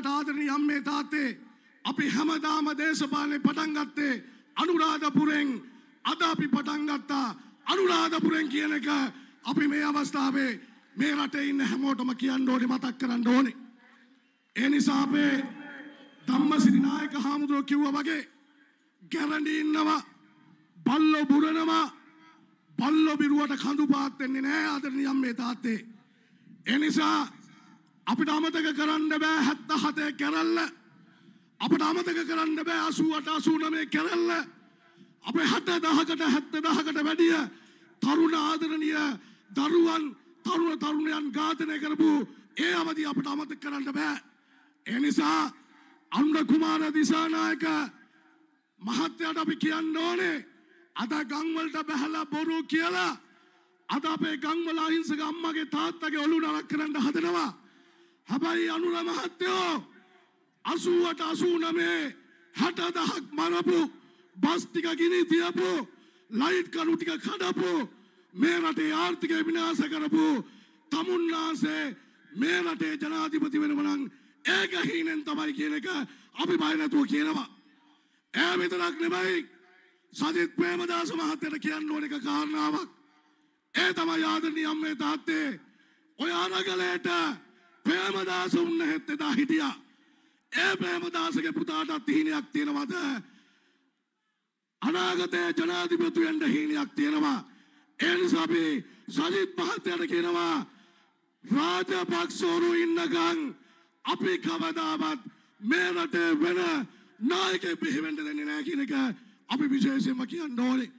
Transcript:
ආදරණීය අම්මේ තාත්තේ අපි හැමදාම දේශපාලනේ පටන් ගත්තේ අනුරාධපුරෙන් අද අපි පටන් ගත්තා අනුරාධපුරෙන් කියන එක අපි මේ අවස්ථාවේ මේ රටේ ඉන්න හැමෝටම කියන්න ඕනේ මතක් කරන්න ඕනේ. ඒ නිසා අපේ ධම්මසිරි නායක හාමුදුරුවෝ කිව්වා වගේ ගැරන්ටි ඉන්නවා බල්ලෝ බුරනවා බල්ලෝ බිරුවට කඳු පාත් වෙන්නේ නැහැ ආදරණීය අම්මේ තාත්තේ. ඒ නිසා අපිට අමතක කරන්න බෑ හැත්ත හතේ කැරල්ල අපට අමතක කරන්න බෑ අසුවට අසුනමේ කැරල්ල අප හැට දහකට හැත්ත දහකට වැඩිය තරුණ ආදරණිය දරුවන් තරුණ තරුණයන් ඝාතනය කරපු ඒ අවදි අපට අමතක කරන්න බෑ එනිසා අනුර කුමාර දිසානායක මහත්තයට අපි කියන්න ඕනේ අද ගංවලට බැහැලා බොරු කියලා අද අපේ ගංවල අහිංසක අම්මගේ තාත්තගේ ඔලු නරක් කරන්න හදනවා හැබැයි අනුර මහත්තයෝ අසුවට අසූ නමේ හැටදහක් මරපු බස්තික ගිනි තියපු ලයිට් කනුටික කඩපු මේ රටේ ආර්ථිකය විනාස කරපු තමුන්නාසේ මේ රටේ ජනාධිපති වෙනවනං ඒක හීනෙන් තමයි කියන එක අපි බය නැතුව කියනවා. ඒ විතරක් නෙමෙයි සජිත් ප්‍රේමදාස මහත්තයට කියන්න ඕන එක කාරණාවක්. ඒ තමයි ආදරණීය අම්මේ තාත්තේ ඔය අරගලයට ප්‍රේමදාස උන්නහෙත් එදා හිටියා. ඒ ප්‍රේමදාසගේ පුතාටත් හිණයක් තියෙනවද? අනාගතයේ ජනාධිපතිවෙන්න හිණයක් තියෙනවා. ඒ නිසා අපි සජිත් මහත්තයාට කියනවා රාජපක්ෂවරු ඉන්නකන් අපි කවදාවත් මේ රටේ වෙන නායකයෙක් බිහි වෙන්න දෙන්නේ නැහැ කියන එක අපි විශේෂයෙන්ම කියන්න ඕනේ.